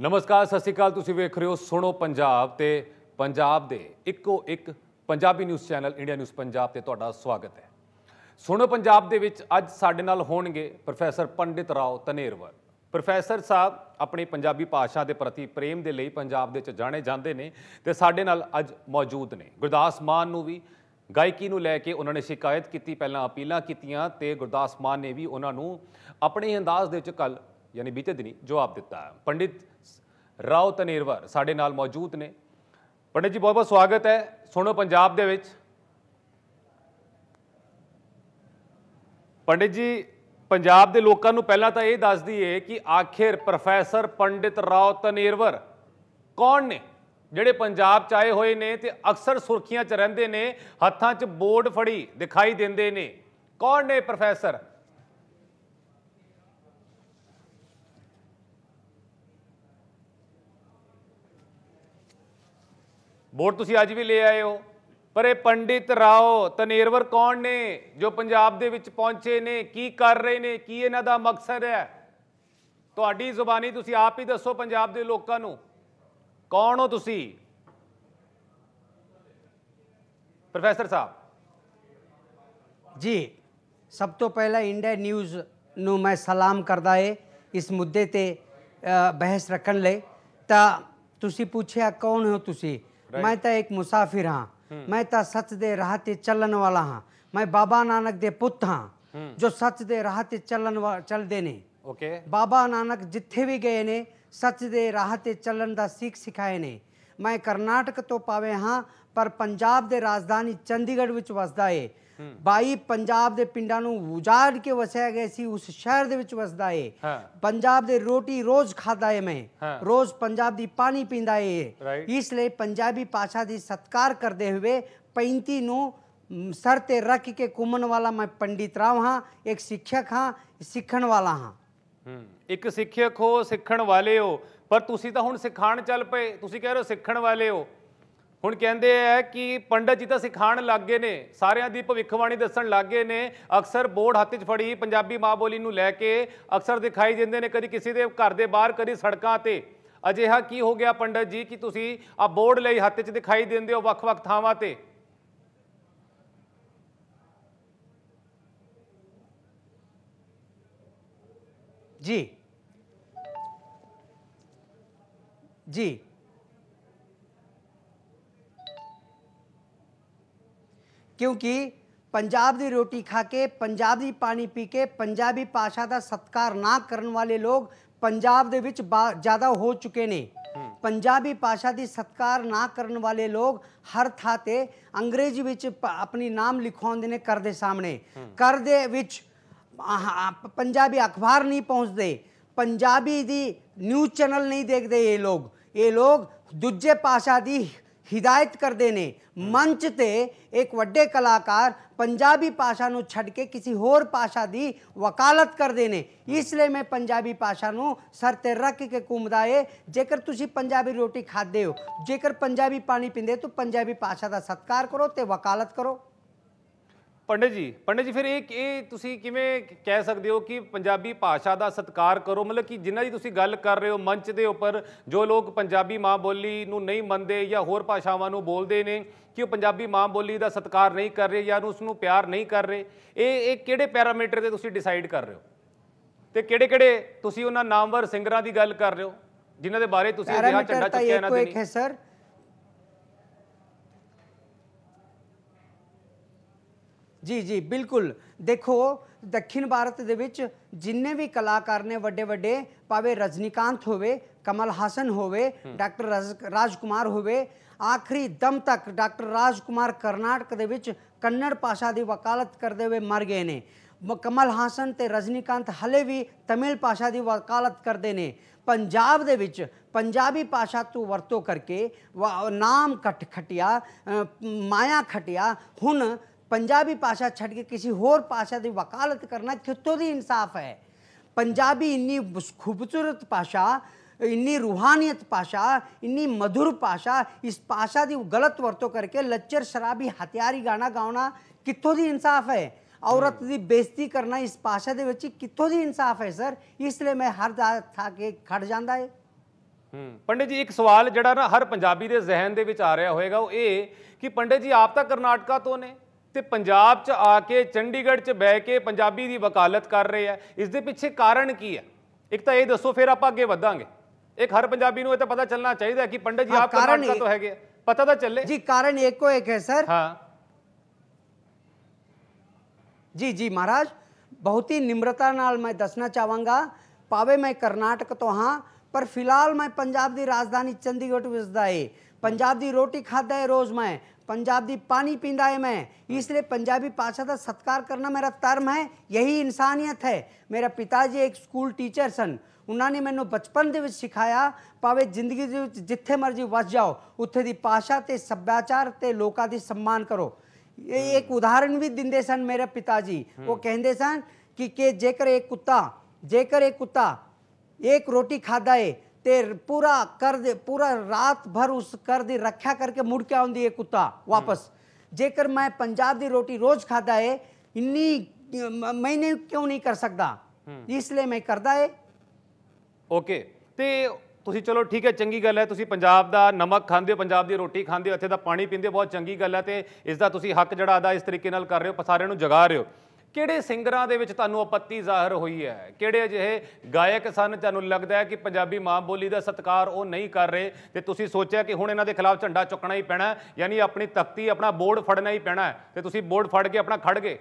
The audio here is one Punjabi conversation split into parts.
ਨਮਸਕਾਰ ਸਤਿ ਸ਼੍ਰੀ ਅਕਾਲ ਤੁਸੀਂ ਵੇਖ ਰਹੇ ਹੋ ਸੁਣੋ ਪੰਜਾਬ ਤੇ ਪੰਜਾਬ ਦੇ ਇੱਕੋ ਇੱਕ Punjabi news channel India news Punjab ਤੇ ਤੁਹਾਡਾ ਸਵਾਗਤ ਹੈ ਸੁਣੋ ਪੰਜਾਬ ਦੇ ਵਿੱਚ ਅੱਜ ਸਾਡੇ ਨਾਲ ਹੋਣਗੇ ਪ੍ਰੋਫੈਸਰ ਪੰਡਿਤ ਰਾਓ ਤਨੇਰਵਰ ਪ੍ਰੋਫੈਸਰ ਸਾਹਿਬ ਆਪਣੀ ਪੰਜਾਬੀ ਭਾਸ਼ਾ ਦੇ ਪ੍ਰਤੀ ਪ੍ਰੇਮ ਦੇ ਲਈ ਪੰਜਾਬ ਦੇ ਵਿੱਚ ਜਾਣੇ ਜਾਂਦੇ ਨੇ ਤੇ ਸਾਡੇ ਨਾਲ ਅੱਜ ਮੌਜੂਦ ਨੇ ਗੁਰਦਾਸ ਮਾਨ ਨੂੰ ਵੀ ਗਾਇਕੀ ਨੂੰ ਲੈ ਕੇ ਉਹਨਾਂ ਨੇ ਸ਼ਿਕਾਇਤ ਕੀਤੀ ਪਹਿਲਾਂ ਅਪੀਲਾਂ ਕੀਤੀਆਂ ਤੇ ਗੁਰਦਾਸ ਮਾਨ ਨੇ ਵੀ ਉਹਨਾਂ ਨੂੰ ਆਪਣੇ ਅੰਦਾਜ਼ ਦੇ ਵਿੱਚ ਕੱਲ ਯਾਨੀ ਬੀਤੇ ਦਿਨੀ ਜਵਾਬ ਦਿੱਤਾ ਪੰਡਿਤ ਰਾਓ ਤਨੇਰਵਰ ਸਾਡੇ ਨਾਲ ਮੌਜੂਦ ਨੇ ਪੰਡਿਤ ਜੀ ਬਹੁਤ ਬਹੁਤ ਸਵਾਗਤ ਹੈ ਸੁਣੋ ਪੰਜਾਬ ਦੇ ਵਿੱਚ ਪੰਡਿਤ ਜੀ ਪੰਜਾਬ ਦੇ ਲੋਕਾਂ ਨੂੰ ਪਹਿਲਾਂ ਤਾਂ ਇਹ ਦੱਸ ਦਈਏ ਕਿ ਆਖਿਰ ਪ੍ਰੋਫੈਸਰ ਪੰਡਿਤ ਰਾਓ ਤਨੇਰਵਰ ਕੌਣ ਨੇ ਜਿਹੜੇ ਪੰਜਾਬ ਚ ਆਏ ਹੋਏ ਨੇ ਤੇ ਅਕਸਰ ਸੁਰਖੀਆਂ ਚ ਰਹਿੰਦੇ ਨੇ ਹੱਥਾਂ 'ਚ ਬੋਰਡ ਫੜੀ ਦਿਖਾਈ ਦਿੰਦੇ ਨੇ ਕੌਣ ਨੇ ਪ੍ਰੋਫੈਸਰ ਵੋਟ ਤੁਸੀਂ ਅੱਜ ਵੀ ਲੈ ਆਏ ਹੋ ਪਰ ਇਹ ਪੰਡਿਤ ਰਾਓ ਤਨੇਰਵਰ ਕੌਣ ਨੇ ਜੋ ਪੰਜਾਬ ਦੇ ਵਿੱਚ ਪਹੁੰਚੇ ਨੇ ਕੀ ਕਰ ਰਹੇ ਨੇ ਕੀ ਇਹਨਾਂ ਦਾ ਮਕਸਦ ਹੈ ਤੁਹਾਡੀ ਜ਼ੁਬਾਨੀ ਤੁਸੀਂ ਆਪ ਹੀ ਦੱਸੋ ਪੰਜਾਬ ਦੇ ਲੋਕਾਂ ਨੂੰ ਕੌਣ ਹੋ ਤੁਸੀਂ ਪ੍ਰੋਫੈਸਰ ਸਾਹਿਬ ਜੀ ਸਭ ਤੋਂ ਪਹਿਲਾਂ ਇੰਡੀਆ ਨਿਊਜ਼ ਨੂੰ ਮੈਂ ਸਲਾਮ ਕਰਦਾ ਏ ਇਸ ਮੁੱਦੇ ਤੇ ਬਹਿਸ ਰੱਖਣ ਲਈ ਤਾਂ ਤੁਸੀਂ ਪੁੱਛਿਆ ਕੌਣ ਹੋ ਤੁਸੀਂ ਮੈਂ ਤਾਂ ਇੱਕ ਮੁਸਾਫਿਰ ਹਾਂ ਮੈਂ ਤਾਂ ਸੱਚ ਦੇ ਰਾਹ ਤੇ ਚੱਲਣ ਵਾਲਾ ਹਾਂ ਮੈਂ ਬਾਬਾ ਨਾਨਕ ਦੇ ਪੁੱਤ ਹਾਂ ਜੋ ਸੱਚ ਦੇ ਰਾਹ ਤੇ ਚੱਲਣ ਚੱਲਦੇ ਨੇ ਓਕੇ ਬਾਬਾ ਨਾਨਕ ਜਿੱਥੇ ਵੀ ਗਏ ਨੇ ਸੱਚ ਦੇ ਰਾਹ ਤੇ ਚੱਲਣ ਦਾ ਸਿੱਖ ਸਿਖਾਏ ਨੇ ਮੈਂ ਕਰਨਾਟਕ ਤੋਂ ਪਾਵੇ ਹਾਂ ਪਰ ਪੰਜਾਬ ਦੇ ਰਾਜਧਾਨੀ ਚੰਡੀਗੜ੍ਹ ਵਿੱਚ ਵਸਦਾ ਏ ਬਾਈ ਪੰਜਾਬ ਦੇ ਪਿੰਡਾਂ ਨੂੰ ਉਜਾੜ ਕੇ ਵਸਿਆ ਗਿਆ ਸੀ ਉਸ ਸ਼ਹਿਰ ਦੇ ਵਿੱਚ ਵਸਦਾ ਏ ਪੰਜਾਬ ਦੇ ਰੋਟੀ ਰੋਜ਼ ਖਾਦਾ ਏ ਮੈਂ ਰੋਜ਼ ਪੰਜਾਬ ਦੀ ਪਾਣੀ ਪੀਂਦਾ ਏ ਇਸ ਲਈ ਪੰਜਾਬੀ ਪਾਸ਼ਾ ਦੀ ਸਤਕਾਰ ਕਰਦੇ ਹੋਏ 35 ਨੂੰ ਸਰ ਤੇ ਰੱਖ ਕੇ ਕੁਮਨ ਵਾਲਾ ਮੈਂ ਪੰਡਿਤ ਰਾਵ ਹਾਂ ਇੱਕ ਸਿੱਖਿਅਕ ਹਾਂ ਸਿੱਖਣ ਵਾਲਾ ਹਾਂ ਇੱਕ ਸਿੱਖਿਅਕ ਹੋ ਸਿੱਖਣ ਵਾਲੇ ਹੋ ਪਰ ਤੁਸੀਂ ਤਾਂ ਹੁਣ ਸਿਖਾਣ ਚੱਲ ਪਏ ਤੁਸੀਂ ਕਹਿ ਰਹੇ ਹੋ ਸਿੱਖਣ ਵਾਲੇ ਹੋ ਹੁਣ ਕਹਿੰਦੇ ਆ ਕਿ ਪੰਡਤ ਜੀ ਤਾਂ ਸਿਖਾਣ ਗਏ ਨੇ ਸਾਰਿਆਂ ਦੀ ਭਵਿੱਖਬਾਣੀ ਦੱਸਣ ਲੱਗ ਗਏ ਨੇ ਅਕਸਰ ਬੋਰਡ ਹੱਥ 'ਚ ਫੜੀ ਪੰਜਾਬੀ ਮਾਂ ਬੋਲੀ ਨੂੰ ਲੈ ਕੇ ਅਕਸਰ ਦਿਖਾਈ ਜਾਂਦੇ ਨੇ ਕਦੀ ਕਿਸੇ ਦੇ ਘਰ ਦੇ ਬਾਹਰ ਕਦੀ ਸੜਕਾਂ ਤੇ ਅਜਿਹਾ ਕੀ ਹੋ ਗਿਆ ਪੰਡਤ ਜੀ ਕਿ ਤੁਸੀਂ ਆ ਬੋਰਡ ਲਈ ਹੱਥ 'ਚ ਦਿਖਾਈ ਦਿੰਦੇ ਹੋ ਵੱਖ-ਵੱਖ ਥਾਵਾਂ ਤੇ ਜੀ ਜੀ ਕਿਉਂਕਿ पंजाब की रोटी खा के पंजाबी पानी पी के पंजाबी भाषा का सत्कार ना करने वाले लोग पंजाब ਦੇ ਵਿੱਚ ਜ਼ਿਆਦਾ ਹੋ ਚੁੱਕੇ ਨੇ ਪੰਜਾਬੀ ਭਾਸ਼ਾ ਦੀ ਸਤਕਾਰ ਨਾ ਕਰਨ ਵਾਲੇ ਲੋਕ ਹਰ ਥਾਂ ਤੇ ਅੰਗਰੇਜ਼ੀ ਵਿੱਚ ਆਪਣੀ ਨਾਮ ਲਿਖਾਉਂਦੇ ਨੇ ਕਰ ਦੇ ਸਾਹਮਣੇ ਕਰ ਦੇ ਵਿੱਚ ਪੰਜਾਬੀ ਅਖਬਾਰ ਨਹੀਂ ਪਹੁੰਚਦੇ ਪੰਜਾਬੀ ਦੀ ਨਿਊਜ਼ ਚੈਨਲ ਨਹੀਂ ਦੇਖਦੇ ਇਹ ਲੋਕ ਇਹ ਲੋਕ ਦੂਜੇ ਭਾਸ਼ਾ ਦੀ ਹਿਦਾਇਤ ਕਰਦੇ ਨੇ ਮੰਚ ਤੇ ਇੱਕ ਵੱਡੇ ਕਲਾਕਾਰ ਪੰਜਾਬੀ ਭਾਸ਼ਾ ਨੂੰ ਛੱਡ ਕੇ ਕਿਸੇ ਹੋਰ ਭਾਸ਼ਾ ਦੀ ਵਕਾਲਤ ਕਰਦੇ ਨੇ ਇਸ ਲਈ ਮੈਂ ਪੰਜਾਬੀ ਭਾਸ਼ਾ ਨੂੰ ਸਰ ਤੇ ਰੱਖ ਕੇ ਕੁੰਮਦਾ ਏ ਜੇਕਰ ਤੁਸੀਂ ਪੰਜਾਬੀ ਰੋਟੀ ਖਾਦੇ ਹੋ ਜੇਕਰ ਪੰਜਾਬੀ ਪਾਣੀ ਪੀਂਦੇ ਹੋ ਤਾਂ ਪੰਜਾਬੀ ਭਾਸ਼ਾ ਦਾ ਸਤਿਕਾਰ ਕਰੋ ਤੇ ਵਕਾਲਤ ਕਰੋ ਪੰਡਿਤ ਜੀ ਪੰਡਿਤ ਜੀ ਫਿਰ ਇਹ ਇਹ ਤੁਸੀਂ ਕਿਵੇਂ ਕਹਿ ਸਕਦੇ ਹੋ ਕਿ ਪੰਜਾਬੀ ਭਾਸ਼ਾ ਦਾ ਸਤਿਕਾਰ ਕਰੋ ਮਤਲਬ ਕਿ ਜਿੰਨਾ ਦੀ ਤੁਸੀਂ ਗੱਲ ਕਰ ਰਹੇ ਹੋ ਮੰਚ ਦੇ ਉੱਪਰ ਜੋ ਲੋਕ ਪੰਜਾਬੀ ਮਾਂ ਬੋਲੀ ਨੂੰ ਨਹੀਂ ਮੰਨਦੇ ਜਾਂ ਹੋਰ ਭਾਸ਼ਾਵਾਂ ਨੂੰ ਬੋਲਦੇ ਨੇ ਕਿ ਉਹ ਪੰਜਾਬੀ ਮਾਂ ਬੋਲੀ ਦਾ ਸਤਿਕਾਰ ਨਹੀਂ ਕਰ ਰਹੇ ਜਾਂ ਉਸ ਨੂੰ ਪਿਆਰ ਨਹੀਂ ਕਰ ਰਹੇ ਇਹ ਇਹ ਕਿਹੜੇ ਪੈਰਾਮੀਟਰ ਤੇ ਤੁਸੀਂ ਡਿਸਾਈਡ ਕਰ ਰਹੇ ਹੋ ਤੇ ਕਿਹੜੇ ਕਿਹੜੇ ਤੁਸੀਂ ਉਹਨਾਂ ਨਾਮਵਰ ਸਿੰਗਰਾਂ ਦੀ ਗੱਲ ਕਰ ਰਹੇ ਹੋ ਜਿਨ੍ਹਾਂ ਦੇ ਬਾਰੇ ਤੁਸੀਂ ਅਜਿਹਾ ਝੰਡਾ ਚੁੱਕਿਆ ਇਹਨਾਂ ਦੇ ਨਹੀਂ ਸਰ ਜੀ ਜੀ ਬਿਲਕੁਲ ਦੇਖੋ ਦੱਖਣ ਭਾਰਤ ਦੇ ਵਿੱਚ ਜਿੰਨੇ ਵੀ ਕਲਾਕਾਰ ਨੇ ਵੱਡੇ ਵੱਡੇ ਪਾਵੇ ਰਜਨੀਕਾਂਤ ਹੋਵੇ ਕਮਲ ਹਾਸਨ ਹੋਵੇ ਡਾਕਟਰ ਰਾਜਕੁਮਾਰ ਹੋਵੇ ਆਖਰੀ ਦਮ ਤੱਕ ਡਾਕਟਰ ਰਾਜਕੁਮਾਰ ਕਰਨਾਟਕ ਦੇ ਵਿੱਚ ਕੰਨੜ ਭਾਸ਼ਾ ਦੀ ਵਕਾਲਤ ਕਰਦੇ ਹੋਏ ਮਰ ਗਏ ਨੇ ਕਮਲ ਹਾਸਨ ਤੇ ਰਜਨੀਕਾਂਤ ਹਲੇ ਵੀ ਤਮਿਲ ਭਾਸ਼ਾ ਦੀ ਵਕਾਲਤ ਕਰਦੇ ਨੇ ਪੰਜਾਬ ਦੇ ਵਿੱਚ ਪੰਜਾਬੀ ਭਾਸ਼ਾ ਤੋਂ ਵਰਤੋਂ ਕਰਕੇ ਨਾਮ ਖਟ ਖਟਿਆ ਮਾਇਆ ਖਟਿਆ ਹੁਣ ਪੰਜਾਬੀ ਭਾਸ਼ਾ ਛੱਡ ਕੇ ਕਿਸੇ ਹੋਰ ਭਾਸ਼ਾ ਦੀ ਵਕਾਲਤ ਕਰਨਾ ਕਿਤੋਂ ਦੀ ਇਨਸਾਫ ਹੈ ਪੰਜਾਬੀ ਇੰਨੀ ਖੂਬਸੂਰਤ ਭਾਸ਼ਾ ਇੰਨੀ ਰੂਹਾਨੀਅਤ ਭਾਸ਼ਾ ਇੰਨੀ ਮధుਰ ਭਾਸ਼ਾ ਇਸ ਭਾਸ਼ਾ ਦੀ ਗਲਤ ਵਰਤੋਂ ਕਰਕੇ ਲੱਚਰ ਸ਼ਰਾਬੀ ਹਥਿਆਰੀ ਗਾਣਾ ਗਾਉਣਾ ਕਿੱਥੋਂ ਦੀ ਇਨਸਾਫ ਹੈ ਔਰਤ ਦੀ ਬੇਇੱਜ਼ਤੀ ਕਰਨਾ ਇਸ ਭਾਸ਼ਾ ਦੇ ਵਿੱਚ ਕਿੱਥੋਂ ਦੀ ਇਨਸਾਫ ਹੈ ਸਰ ਇਸ ਲਈ ਮੈਂ ਹਰ ਦਾ ਥਾ ਕੇ ਖੜ ਜਾਂਦਾ ਹੈ ਹੂੰ ਪੰਡਿਤ ਜੀ ਇੱਕ ਸਵਾਲ ਜਿਹੜਾ ਨਾ ਹਰ ਪੰਜਾਬੀ ਦੇ ਜ਼ਿਹਨ ਦੇ ਵਿੱਚ ਆ ਰਿਹਾ ਹੋਵੇਗਾ ਉਹ ਇਹ ਕਿ ਪੰਡਿਤ ਜੀ ਆਪ ਤਾਂ ਕਰਨਾਟਕਾ ਤੋਂ ਨੇ ਤੇ ਪੰਜਾਬ 'ਚ ਆ ਕੇ ਚੰਡੀਗੜ੍ਹ 'ਚ ਬਹਿ ਕੇ ਪੰਜਾਬੀ ਦੀ ਵਕਾਲਤ ਕਰ ਰਹੇ ਆ ਇਸ ਦੇ ਪਿੱਛੇ ਕਾਰਨ ਕੀ ਹੈ ਇੱਕ ਤਾਂ ਇਹ ਦੱਸੋ ਫਿਰ ਆਪਾਂ ਅੱਗੇ ਵਧਾਂਗੇ ਇੱਕ ਹਰ ਪੰਜਾਬੀ ਨੂੰ ਇਹ ਤਾਂ ਪਤਾ ਚੱਲਣਾ ਚਾਹੀਦਾ ਕਿ ਪੰਡਤ ਜੀ ਆਪ ਕਾ ਤੋਂ ਹੈਗੇ ਪਤਾ ਤਾਂ ਚੱਲੇ ਜੀ ਕਾਰਨ ਇੱਕੋ ਇੱਕ ਹੈ ਸਰ ਹਾਂ ਜੀ ਜੀ ਮਹਾਰਾਜ ਬਹੁਤ ਹੀ ਨਿਮਰਤਾ ਨਾਲ ਮੈਂ ਦੱਸਣਾ ਚਾਹਾਂਗਾ ਪਾਵੇ ਮੈਂ ਕਰਨਾਟਕ ਤੋਂ ਹਾਂ ਪਰ ਫਿਲਹਾਲ ਮੈਂ ਪੰਜਾਬ ਦੀ ਰਾਜਧਾਨੀ ਚੰਡੀਗੜ੍ਹ ਵਿੱਚ ਦਾ ਏ ਪੰਜਾਬ ਦੀ ਰੋਟੀ ਖਾਦਾ ਏ ਰੋਜ਼ ਮੈਂ पंजाब की पानी पींदा है मैं इसलिए पंजाबी भाषा का सत्कार करना मेरा धर्म है यही इंसानियत है मेरा पिताजी एक स्कूल टीचर सन उन्होंने मैं बचपन के सिखाया भावे जिंदगी जिथे मर्जी वस जाओ उत्थे की भाषा तो सभ्याचार लोगों की सम्मान करो ये एक हम्म। उदाहरण भी देंदे सन मेरे पिता जी वो हम्म। कहते सन कि जेकर एक कुत्ता जेकर एक कुत्ता एक रोटी खाधा है ਤੇ ਪੂਰਾ ਕਰ ਦੇ ਪੂਰਾ ਰਾਤ ਭਰ ਉਸ ਕਰ ਦੀ ਰੱਖਿਆ ਕਰਕੇ ਮੁੜ ਕੇ ਆਉਂਦੀ ਹੈ ਕੁੱਤਾ ਵਾਪਸ ਜੇਕਰ ਮੈਂ ਪੰਜਾਬ ਦੀ ਰੋਟੀ ਰੋਜ਼ ਖਾਦਾ ਹੈ ਇੰਨੀ ਮੈਨੇ ਕਿਉਂ ਨਹੀਂ ਕਰ ਸਕਦਾ ਇਸ ਲਈ ਮੈਂ ਕਰਦਾ ਹੈ ਓਕੇ ਤੇ ਤੁਸੀਂ ਚਲੋ ਠੀਕ ਹੈ ਚੰਗੀ ਗੱਲ ਹੈ ਤੁਸੀਂ ਪੰਜਾਬ ਦਾ ਨਮਕ ਖਾਂਦੇ ਹੋ ਪੰਜਾਬ ਦੀ ਰੋਟੀ ਖਾਂਦੇ ਹੋ ਇੱਥੇ ਦਾ ਪਾਣੀ ਪੀਂਦੇ ਹੋ ਬਹੁਤ ਚੰਗੀ ਗੱਲ ਹੈ ਤੇ ਇਸ ਦਾ ਤੁਸੀਂ ਹੱਕ ਜੜਾ ਅਦਾ ਇਸ ਤਰੀਕੇ ਨਾਲ ਕਰ ਰਹੇ ਹੋ ਸਾਰਿਆਂ ਨੂੰ ਜਗਾ ਰਹੇ ਹੋ ਕਿਹੜੇ ਸਿੰਗਰਾਂ ਦੇ ਵਿੱਚ ਤੁਹਾਨੂੰ ਆਪੱਤੀ ਜ਼ਾਹਰ ਹੋਈ ਹੈ ਕਿਹੜੇ ਅਜਿਹੇ ਗਾਇਕ ਸਨ ਤੁਹਾਨੂੰ ਲੱਗਦਾ ਹੈ ਕਿ ਪੰਜਾਬੀ ਮਾਂ ਬੋਲੀ ਦਾ ਸਤਕਾਰ ਉਹ ਨਹੀਂ ਕਰ ਰਹੇ ਤੇ ਤੁਸੀਂ ਸੋਚਿਆ ਕਿ ਹੁਣ ਇਹਨਾਂ ਦੇ ਖਿਲਾਫ ਝੰਡਾ ਚੁੱਕਣਾ ਹੀ ਪੈਣਾ ਯਾਨੀ ਆਪਣੀ ਤਖਤੀ ਆਪਣਾ ਬੋਰਡ ਫੜਨਾ ਹੀ ਪੈਣਾ ਤੇ ਤੁਸੀਂ ਬੋਰਡ ਫੜ ਕੇ ਆਪਣਾ ਖੜ ਗਏ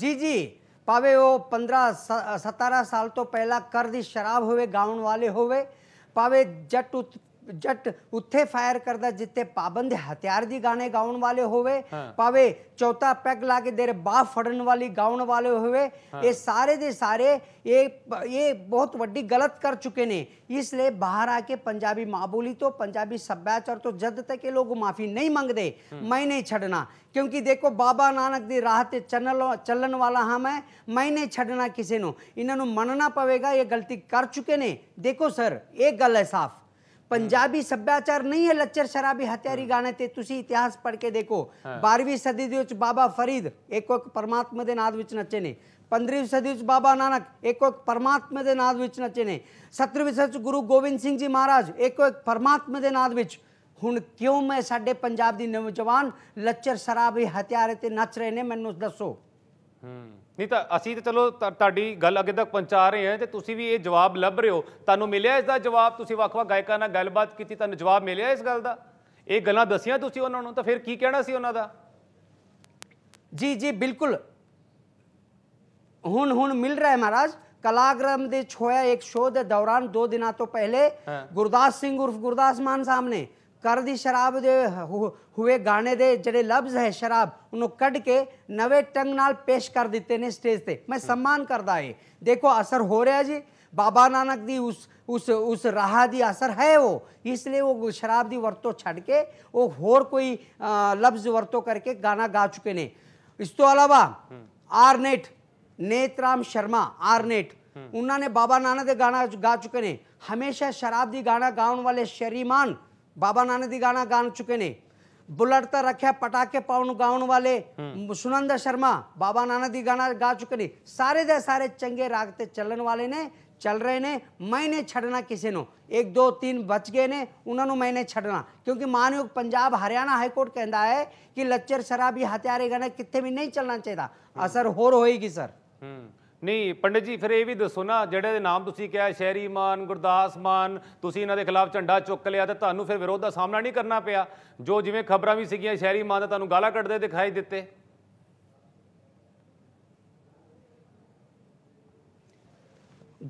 ਜੀ ਜੀ ਪਾਵੇ ਉਹ 15 17 ਸਾਲ ਤੋਂ ਪਹਿਲਾਂ ਕਰਦੀ ਸ਼ਰਾਬ ਹੋਵੇ ਗਾਉਣ ਵਾਲੇ ਹੋਵੇ ਪਾਵੇ ਜੱਟ ਜੱਟ ਉੱਥੇ ਫਾਇਰ ਕਰਦਾ ਜਿੱਤੇ ਪਾਬੰਦ ਹਥਿਆਰ ਦੀ ਗਾਣੇ ਗਾਉਣ ਵਾਲੇ ਹੋਵੇ ਪਾਵੇ ਚੌਥਾ ਪੈਗ ਲਾ ਕੇ ਦੇਰ ਬਾਹ ਫੜਨ ਵਾਲੀ ਗਾਉਣ ਵਾਲੇ ਹੋਵੇ ਇਹ ਸਾਰੇ ਦੇ ਸਾਰੇ ਇਹ ਇਹ ਬਹੁਤ ਵੱਡੀ ਗਲਤ ਕਰ ਚੁੱਕੇ ਨੇ ਇਸ ਲਈ ਬਾਹਰ ਆ ਕੇ ਪੰਜਾਬੀ ਮਾਂ ਬੋਲੀ ਤੋਂ ਪੰਜਾਬੀ ਸੱਭਿਆਚਾਰ ਤੋਂ ਜਦ ਤੱਕ ਇਹ ਲੋਕ ਮਾਫੀ ਨਹੀਂ ਮੰਗਦੇ ਮੈਂ ਨਹੀਂ ਛੱਡਣਾ ਕਿਉਂਕਿ ਦੇਖੋ ਬਾਬਾ ਨਾਨਕ ਦੀ ਰਾਹ ਤੇ ਚੱਲਣ ਚੱਲਣ ਵਾਲਾ ਹਾਂ ਮੈਂ ਮੈਂ ਨਹੀਂ ਛੱਡਣਾ ਕਿਸੇ ਨੂੰ ਇਹਨਾਂ ਨੂੰ ਮੰਨਣਾ ਪਵੇਗਾ ਇਹ ਗਲਤੀ ਕਰ ਚੁੱਕੇ ਨੇ ਦੇਖੋ ਸਰ ਇਹ ਗੱਲ ਹੈ ਸਾਫ਼ ਪੰਜਾਬੀ ਸੱਭਿਆਚਾਰ ਨਹੀਂ ਹੈ ਲੱਚਰ ਸ਼ਰਾਬੀ ਹਥਿਆਰੀ ਗਾਣੇ ਤੇ ਤੁਸੀਂ ਇਤਿਹਾਸ ਪੜ੍ਹ ਕੇ ਦੇਖੋ 12ਵੀਂ ਸਦੀ ਦੇ ਵਿੱਚ ਬਾਬਾ ਫਰੀਦ ਇੱਕ ਇੱਕ ਪਰਮਾਤਮਾ ਦੇ ਨਾਦ ਵਿੱਚ ਨੱਚੇ ਨੇ 15ਵੀਂ ਸਦੀ ਵਿੱਚ ਬਾਬਾ ਨਾਨਕ ਇੱਕ ਇੱਕ ਪਰਮਾਤਮਾ ਦੇ ਨਾਦ ਵਿੱਚ ਨੱਚੇ ਨੇ 17ਵੀਂ ਸਦੀ ਵਿੱਚ ਗੁਰੂ ਗੋਬਿੰਦ ਸਿੰਘ ਜੀ ਮਹਾਰਾਜ ਇੱਕ ਇੱਕ ਪਰਮਾਤਮਾ ਦੇ ਨਾਦ ਵਿੱਚ ਹੁਣ ਕਿਉਂ ਮੈਂ ਸਾਡੇ ਪੰਜਾਬ ਦੀ ਨੌਜਵਾਨ ਲੱਚਰ ਸ਼ਰਾਬੀ ਹਥਿਆਰੇ ਤੇ ਨੱਚ ਰਹੇ ਨੇ ਮੈਨੂੰ ਦੱਸੋ ਹੂੰ ਨਹੀਂ ਤਾਂ ਅਸੀਂ ਤਾਂ ਚਲੋ ਤੁਹਾਡੀ ਗੱਲ ਅੱਗੇ ਤੱਕ ਪਹੁੰਚਾ ਰਹੇ ਹਾਂ ਤੇ ਤੁਸੀਂ ਵੀ ਇਹ ਜਵਾਬ ਲੱਭ ਰਹੇ ਹੋ ਤੁਹਾਨੂੰ ਮਿਲਿਆ ਇਸ ਦਾ ਜਵਾਬ ਤੁਸੀਂ ਵੱਖ-ਵੱਖ ਗਾਇਕਾਂ ਨਾਲ ਗੱਲਬਾਤ ਕੀਤੀ ਤੁਹਾਨੂੰ ਜਵਾਬ ਮਿਲਿਆ ਇਸ ਗੱਲ ਦਾ ਇਹ ਗੱਲਾਂ ਦਸੀਆਂ ਤੁਸੀਂ ਉਹਨਾਂ ਨੂੰ ਤਾਂ ਫਿਰ ਕੀ ਕਹਿਣਾ ਸੀ ਉਹਨਾਂ ਦਾ ਜੀ ਜੀ ਬਿਲਕੁਲ ਹੁਣ ਹੁਣ ਮਿਲ ਰਿਹਾ ਹੈ ਮਹਾਰਾਜ ਕਲਾਗ੍ਰਾਮ ਦੇ ਛੋਇਆ ਇੱਕ ਸ਼ੋਅ ਦੇ ਦੌਰਾਨ ਦੋ ਦਿਨਾਂ ਤੋਂ ਪਹਿਲੇ ਗੁਰਦਾਸ ਸਿੰਘ ਉਰਫ ਗੁਰਦਾਸ ਮਾਨ ਸਾਹਮਣੇ कर दी शराब ਦੇ ਹੋਏ ਗਾਣੇ ਦੇ ਜਿਹੜੇ ਲਫ਼ਜ਼ ਹੈ ਸ਼ਰਾਬ ਉਹਨੂੰ ਕੱਢ ਕੇ ਨਵੇਂ ਟੰਗ ਨਾਲ पेश कर ਦਿੱਤੇ ने स्टेज ਤੇ मैं सम्मान करता है देखो असर हो रहा जी बाबा नानक ਦੀ उस उस उस राह दी असर है वो इसलिए वो शराब दी वरतों छड़ के वो होर कोई लफ्ज वरतों करके गाना गा चुके ने इस तो अलावा आर नेट नेतराम शर्मा आर नेट उन्होंने बाबा नानक गाना गा चुके ने हमेशा शराब दी गाना गाने वाले शरीमान बाबा नानक गाना गा चुके ने बुलट रखे पटाके पाउन गाउन वाले हम्म। सुनंद शर्मा बाबा नानक गाना गा चुके ने सारे दे सारे चंगे रागते ते चलन वाले ने चल रहे ने मैंने छड़ना किसी नो एक दो तीन बच गए ने उन्होंने मैंने छड़ना क्योंकि मानयोग पंजाब हरियाणा हाईकोर्ट कहता है कि लच्चर शराबी हथियारे गाने कितने भी नहीं चलना चाहिए हम्म। असर होर होएगी सर हम्म। ਨਹੀਂ ਪੰਡਿਤ ਜੀ ਫਿਰ ਇਹ ਵੀ ਦੱਸੋ ਨਾ ਜਿਹੜੇ ਦੇ ਨਾਮ ਤੁਸੀਂ ਕਿਹਾ ਸ਼ਹਿਰੀ ਮਾਨ ਗੁਰਦਾਸ ਮਾਨ ਤੁਸੀਂ ਇਹਨਾਂ ਦੇ ਖਿਲਾਫ ਝੰਡਾ ਚੁੱਕ ਲਿਆ ਤੇ ਤੁਹਾਨੂੰ ਫਿਰ ਵਿਰੋਧ ਦਾ ਸਾਹਮਣਾ ਨਹੀਂ ਕਰਨਾ ਪਿਆ ਜੋ ਜਿਵੇਂ ਖਬਰਾਂ ਵੀ ਸੀਗੀਆਂ ਸ਼ਹਿਰੀ ਮਾਨ ਦਾ ਤੁਹਾਨੂੰ ਗਾਲਾਂ ਕੱਢਦੇ ਦਿਖਾਈ ਦਿੱਤੇ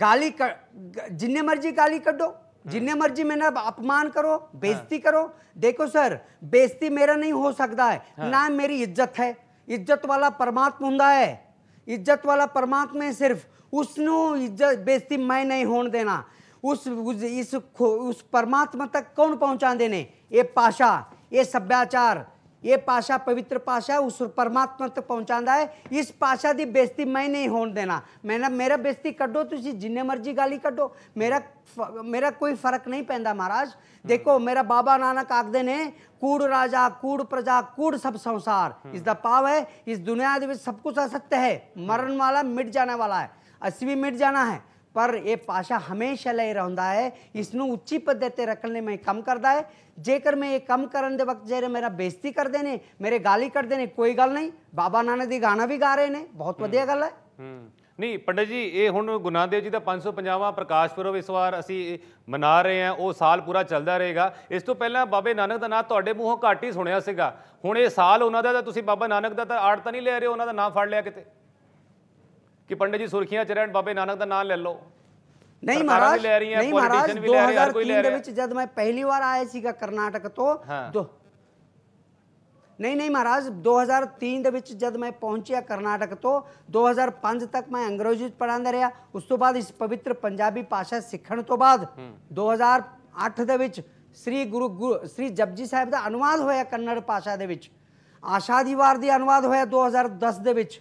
ਗਾਲੀ ਜਿੰਨੇ ਮਰਜ਼ੀ ਗਾਲੀ ਕੱਢੋ ਜਿੰਨੇ ਮਰਜ਼ੀ ਮੈਨਾਂ ਅਪਮਾਨ ਕਰੋ ਬੇਇੱਜ਼ਤੀ ਕਰੋ ਦੇਖੋ ਸਰ ਬੇਇੱਜ਼ਤੀ ਮੇਰਾ ਨਹੀਂ ਹੋ ਸਕਦਾ ਹੈ ਨਾ ਮੇਰੀ ਇੱਜ਼ਤ ਹੈ ਇੱਜ਼ਤ ਵਾਲਾ ਪਰਮਾਤਮਾ ਹੁੰਦਾ ਹੈ इज्जत वाला परमात्मा है सिर्फ उसनों इज्जत बेजती मैं नहीं होने देना उस, उस इस उस परमात्मा तक कौन पहुंचा देने ये पाशा ये सभ्याचार ਇਹ ਪਾਸ਼ਾ ਪਵਿੱਤਰ ਪਾਸ਼ਾ ਉਸ ਪਰਮਾਤਮਾ ਤੱਕ ਪਹੁੰਚਾਉਂਦਾ ਹੈ ਇਸ ਪਾਸ਼ਾ ਦੀ ਬੇਇੱਜ਼ਤੀ ਮੈਂ ਨਹੀਂ ਹੋਣ ਦੇਣਾ ਮੈਂ ਮੇਰਾ ਬੇਇੱਜ਼ਤੀ ਕੱਢੋ ਤੁਸੀਂ ਜਿੰਨੇ ਮਰਜ਼ੀ ਗਾਲੀ ਕੱਢੋ ਮੇਰਾ ਮੇਰਾ ਕੋਈ ਫਰਕ ਨਹੀਂ ਪੈਂਦਾ ਮਹਾਰਾਜ ਦੇਖੋ ਮੇਰਾ ਬਾਬਾ ਨਾਨਕ ਆਖਦੇ ਨੇ ਕੂੜ ਰਾਜਾ ਕੂੜ ਪ੍ਰਜਾ ਕੂੜ ਸਭ ਸੰਸਾਰ ਇਸ ਦਾ ਪਾਵ ਹੈ ਇਸ ਦੁਨੀਆ ਦੇ ਵਿੱਚ ਸਭ ਕੁਝ ਅਸਤਯ ਹੈ ਮਰਨ ਵਾਲਾ ਮਿਟ ਜਾਣ ਵਾਲਾ ਹੈ ਅਸੀਂ ਵੀ ਮਿਟ ਜਾਣਾ ਹੈ ਪਰ ਇਹ ਪਾਸ਼ਾ ਹਮੇਸ਼ਾ ਲਈ ਰਹਿੰਦਾ ਹੈ ਇਸ ਨੂੰ ਉੱਚੀ ਪੱਧਰ ਤੇ ਰੱਖਣ ਲਈ ਮੈਂ ਕੰਮ ਕਰਦਾ ਹੈ ਜੇਕਰ ਮੈਂ ਇਹ ਕੰਮ ਕਰਨ ਦੇ ਵਕਤ ਜੇ ਮੇਰਾ ਬੇਇੱਜ਼ਤੀ ਕਰਦੇ ਨੇ ਮੇਰੇ ਗਾਲੀ ਕੱਢਦੇ ਨੇ ਕੋਈ ਗੱਲ ਨਹੀਂ ਬਾਬਾ ਨਾਨਕ ਦੀ ਗਾਣਾ ਵੀ ਗਾ ਰਹੇ ਨੇ ਬਹੁਤ ਵਧੀਆ ਗੱਲ ਹੈ ਨਹੀਂ ਪੰਡਤ ਜੀ ਇਹ ਹੁਣ ਗੁਨਾਦੇਵ ਜੀ ਦਾ 550ਵਾਂ ਪ੍ਰਕਾਸ਼ ਪੁਰਬ ਇਸ ਵਾਰ ਅਸੀਂ ਮਨਾ ਰਹੇ ਹਾਂ ਉਹ ਸਾਲ ਪੂਰਾ ਚੱਲਦਾ ਰਹੇਗਾ ਇਸ ਤੋਂ ਪਹਿਲਾਂ ਬਾਬੇ ਨਾਨਕ ਦਾ ਨਾਮ ਤੁਹਾਡੇ ਮੂੰਹੋਂ ਘੱਟ ਹੀ ਸੁਣਿਆ ਸੀਗਾ ਹੁਣ ਇਹ ਸਾਲ ਉਹਨਾਂ ਦਾ ਤਾਂ ਤੁਸੀਂ ਬਾਬਾ ਨਾਨਕ ਦਾ ਤਾਂ ਆੜ ਤਾਂ ਨਹੀਂ ਲੈ ਰਹੇ ਉਹਨਾਂ ਦਾ ਨਾਂ ਫੜ ਲਿਆ ਕਿਤੇ ਕਿ ਪੰਡਤ ਜੀ ਸੁਰਖੀਆਂ ਚ ਰਹਿਣ ਬਾਬੇ ਨਾਨਕ ਦਾ ਨਾਂ ਲੈ ਲਓ ਨਹੀਂ ਮਹਾਰਾਜ ਨਹੀਂ ਮਹਾਰਾਜ 2003 ਦੇ ਵਿੱਚ ਜਦ ਮੈਂ ਪਹਿਲੀ ਵਾਰ ਆਇਆ ਸੀਗਾ ਕਰਨਾਟਕ ਤੋਂ ਦੋ ਨਹੀਂ ਨਹੀਂ ਮਹਾਰਾਜ 2003 ਦੇ ਵਿੱਚ ਜਦ ਮੈਂ ਪਹੁੰਚਿਆ ਕਰਨਾਟਕ ਤੋਂ 2005 ਤੱਕ ਮੈਂ ਅੰਗਰੇਜ਼ੀ ਪੜਾਉਂਦਾ ਰਿਹਾ ਉਸ ਤੋਂ ਬਾਅਦ ਇਸ ਪਵਿੱਤਰ ਪੰਜਾਬੀ ਭਾਸ਼ਾ ਸਿੱਖਣ ਤੋਂ ਬਾਅਦ 2008 ਦੇ ਵਿੱਚ ਸ੍ਰੀ ਗੁਰੂ ਸ੍ਰੀ ਜਪਜੀ ਸਾਹਿਬ ਦਾ ਅਨੁਵਾਦ ਹੋਇਆ ਕੰਨੜ ਭਾਸ਼ਾ ਦੇ ਵਿੱਚ ਆਸ਼ਾਦੀਵਾਰ ਦੀ ਅਨੁਵਾਦ ਹੋਇਆ 2010 ਦੇ ਵਿੱਚ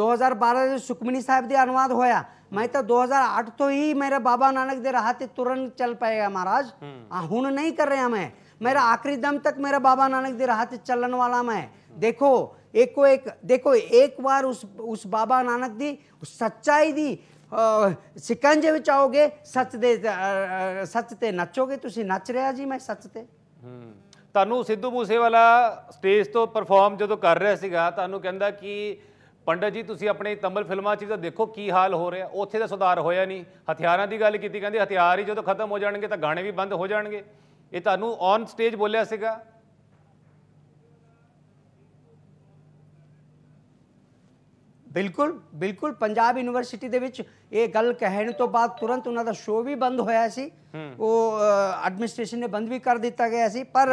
2012 ਦੇ ਸੁਖਮਨੀ ਸਾਹਿਬ ਦੇ ਅਨੁਵਾਦ ਹੋਇਆ ਮੈਂ ਤਾਂ 2008 ਤੋਂ ਹੀ ਮੇਰੇ ਬਾਬਾ ਨਾਨਕ ਦੇ ਰਾਹ ਤੇ ਤੁਰਨ ਚੱਲ ਪਏਗਾ ਮਹਾਰਾਜ ਹੁਣ ਨਹੀਂ ਕਰ ਰਿਹਾ ਮੈਂ ਮੇਰਾ ਆਖਰੀ ਦਮ ਤੱਕ ਮੇਰੇ ਬਾਬਾ ਨਾਨਕ ਦੇ ਰਾਹ ਤੇ ਚੱਲਣ ਵਾਲਾ ਮੈਂ ਦੇਖੋ ਇੱਕੋ ਇੱਕ ਦੇਖੋ ਇੱਕ ਵਾਰ ਉਸ ਉਸ ਬਾਬਾ ਨਾਨਕ ਦੀ ਸੱਚਾਈ ਦੀ ਸਿਕੰਜੇ ਵਿੱਚ ਆਓਗੇ ਸੱਚ ਦੇ ਸੱਚ ਤੇ ਨੱਚੋਗੇ ਤੁਸੀਂ ਨੱਚ ਰਿਹਾ ਜੀ ਮੈਂ ਸੱਚ ਤੇ ਤੁਹਾਨੂੰ ਸਿੱਧੂ ਵਾਲਾ ਸਟੇਜ ਤੋਂ ਪਰਫਾਰਮ ਜਦੋਂ ਕਰ ਰਿਹਾ ਸੀਗਾ ਤੁਹਾਨੂੰ ਕਹਿੰਦਾ ਕਿ ਪੰਡਤ ਜੀ ਤੁਸੀਂ ਆਪਣੇ ਤਮਲ ਫਿਲਮਾਂ 'ਚ ਤਾਂ ਦੇਖੋ ਕੀ ਹਾਲ ਹੋ ਰਿਹਾ ਉੱਥੇ ਤਾਂ ਸੁਧਾਰ ਹੋਇਆ ਨਹੀਂ ਹਥਿਆਰਾਂ ਦੀ ਗੱਲ ਕੀਤੀ ਕਹਿੰਦੇ ਹਥਿਆਰ ਹੀ ਜਦੋਂ ਖਤਮ ਹੋ ਜਾਣਗੇ ਤਾਂ ਗਾਣੇ ਵੀ ਬੰਦ ਹੋ ਜਾਣਗੇ ਇਹ ਤੁਹਾਨੂੰ ਔਨ ਸਟੇਜ ਬੋਲਿਆ ਸੀਗਾ ਬਿਲਕੁਲ ਬਿਲਕੁਲ ਪੰਜਾਬ ਯੂਨੀਵਰਸਿਟੀ ਦੇ ਵਿੱਚ ਇਹ ਗੱਲ ਕਹਿਣ ਤੋਂ ਬਾਅਦ ਤੁਰੰਤ ਉਹਨਾਂ ਦਾ ਸ਼ੋਅ ਵੀ ਬੰਦ ਹੋਇਆ ਸੀ ਉਹ ਐਡਮਿਨਿਸਟ੍ਰੇਸ਼ਨ ਨੇ ਬੰਦ ਵੀ ਕਰ ਦਿੱਤਾ ਗਿਆ ਸੀ ਪਰ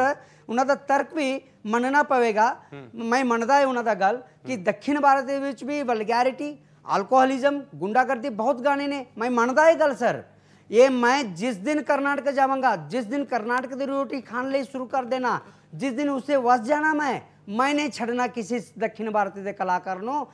ਉਹਨਾਂ ਦਾ ਤਰਕ ਵੀ ਮੰਨਣਾ ਪਵੇਗਾ ਮੈਂ ਮੰਨਦਾ ਹਾਂ ਉਹਨਾਂ ਦਾ ਗੱਲ ਕਿ ਦੱਖਣ ਭਾਰਤ ਦੇ ਵਿੱਚ ਵੀ ਵਲਗੈਰਿਟੀ ਅਲਕੋਹਲਿਜ਼ਮ ਗੁੰਡਾਗਰਦੀ ਬਹੁਤ ਗਾਣੇ ਨੇ ਮੈਂ ਮੰਨਦਾ ਇਹ ਗੱਲ ਸਰ ਇਹ ਮੈਂ ਜਿਸ ਦਿਨ ਕਰਨਾਟਕ ਜਾਵਾਂਗਾ ਜਿਸ ਦਿਨ ਕਰਨਾਟਕ ਦੀ ਰੋਟੀ ਖਾਣ ਲਈ ਸ਼ੁਰੂ ਕਰ ਦੇਣਾ ਜਿਸ ਦਿਨ ਉਸੇ ਵਸ ਜਾਣਾ ਮੈਂ ਮੈਂ ਨਹੀਂ ਛੱਡਣਾ ਕਿਸੇ ਦੱਖਣ ਭਾਰਤ ਦੇ ਕਲਾਕਾਰ ਨੂੰ